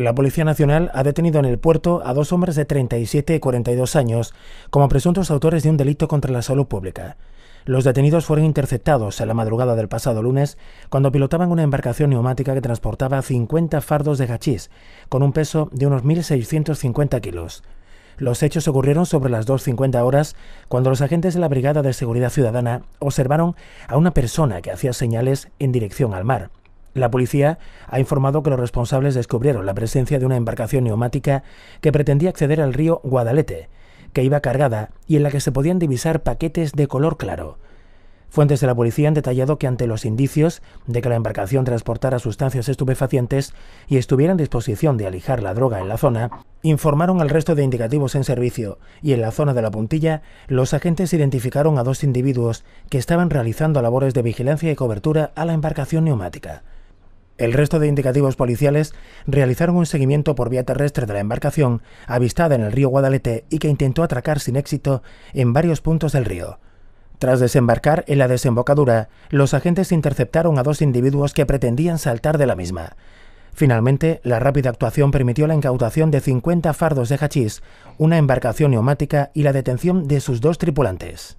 La Policía Nacional ha detenido en el puerto a dos hombres de 37 y 42 años como presuntos autores de un delito contra la salud pública. Los detenidos fueron interceptados a la madrugada del pasado lunes cuando pilotaban una embarcación neumática que transportaba 50 fardos de hachís, con un peso de unos 1.650 kilos. Los hechos ocurrieron sobre las 2.50 horas cuando los agentes de la Brigada de Seguridad Ciudadana observaron a una persona que hacía señales en dirección al mar. La policía ha informado que los responsables descubrieron la presencia de una embarcación neumática que pretendía acceder al río Guadalete, que iba cargada y en la que se podían divisar paquetes de color claro. Fuentes de la policía han detallado que ante los indicios de que la embarcación transportara sustancias estupefacientes y estuviera en disposición de alijar la droga en la zona, informaron al resto de indicativos en servicio y en la zona de la puntilla los agentes identificaron a dos individuos que estaban realizando labores de vigilancia y cobertura a la embarcación neumática. El resto de indicativos policiales realizaron un seguimiento por vía terrestre de la embarcación avistada en el río Guadalete y que intentó atracar sin éxito en varios puntos del río. Tras desembarcar en la desembocadura, los agentes interceptaron a dos individuos que pretendían saltar de la misma. Finalmente, la rápida actuación permitió la incautación de 50 fardos de hachís, una embarcación neumática y la detención de sus dos tripulantes.